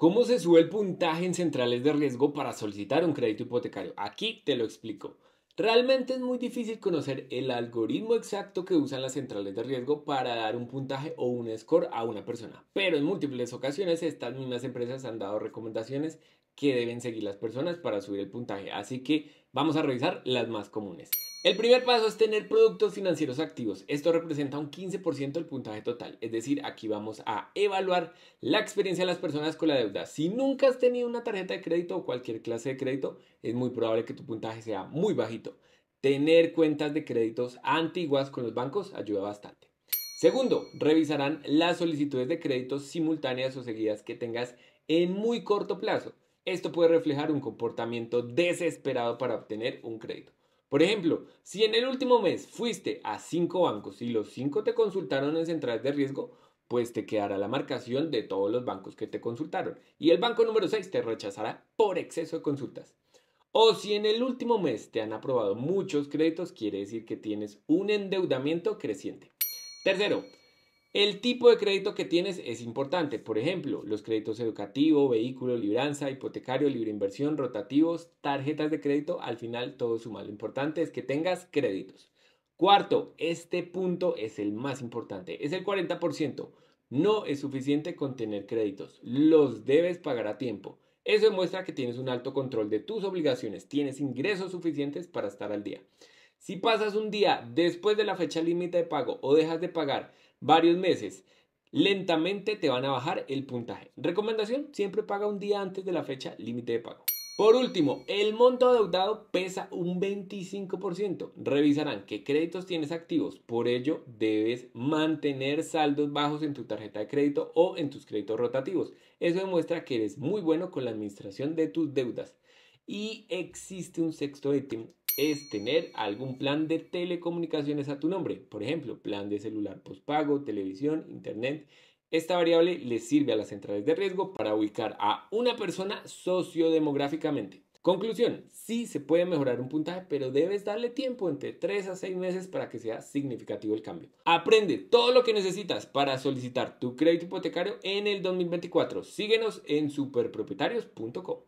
¿Cómo se sube el puntaje en centrales de riesgo para solicitar un crédito hipotecario? Aquí te lo explico. Realmente es muy difícil conocer el algoritmo exacto que usan las centrales de riesgo para dar un puntaje o un score a una persona, pero en múltiples ocasiones estas mismas empresas han dado recomendaciones que deben seguir las personas para subir el puntaje, así que vamos a revisar las más comunes. El primer paso es tener productos financieros activos. Esto representa un 15% del puntaje total. Es decir, aquí vamos a evaluar la experiencia de las personas con la deuda. Si nunca has tenido una tarjeta de crédito o cualquier clase de crédito, es muy probable que tu puntaje sea muy bajito. Tener cuentas de créditos antiguas con los bancos ayuda bastante. Segundo, revisarán las solicitudes de créditos simultáneas o seguidas que tengas en muy corto plazo. Esto puede reflejar un comportamiento desesperado para obtener un crédito. Por ejemplo, si en el último mes fuiste a cinco bancos y los cinco te consultaron en centrales de riesgo, pues te quedará la marcación de todos los bancos que te consultaron y el banco número 6 te rechazará por exceso de consultas. O si en el último mes te han aprobado muchos créditos, quiere decir que tienes un endeudamiento creciente. Tercero, el tipo de crédito que tienes es importante. Por ejemplo, los créditos educativo, vehículo, libranza, hipotecario, libre inversión, rotativos, tarjetas de crédito. Al final, todo suma. Lo importante es que tengas créditos. Cuarto, este punto es el más importante. Es el 40%. No es suficiente con tener créditos. Los debes pagar a tiempo. Eso demuestra que tienes un alto control de tus obligaciones. Tienes ingresos suficientes para estar al día. Si pasas un día después de la fecha límite de pago o dejas de pagar varios meses, lentamente te van a bajar el puntaje. Recomendación, siempre paga un día antes de la fecha límite de pago. Por último, el monto adeudado pesa un 25%. Revisarán qué créditos tienes activos, por ello debes mantener saldos bajos en tu tarjeta de crédito o en tus créditos rotativos. Eso demuestra que eres muy bueno con la administración de tus deudas. Y existe un sexto ítem es tener algún plan de telecomunicaciones a tu nombre, por ejemplo, plan de celular postpago, televisión, internet. Esta variable le sirve a las centrales de riesgo para ubicar a una persona sociodemográficamente. Conclusión, sí se puede mejorar un puntaje, pero debes darle tiempo entre 3 a 6 meses para que sea significativo el cambio. Aprende todo lo que necesitas para solicitar tu crédito hipotecario en el 2024. Síguenos en superpropietarios.com.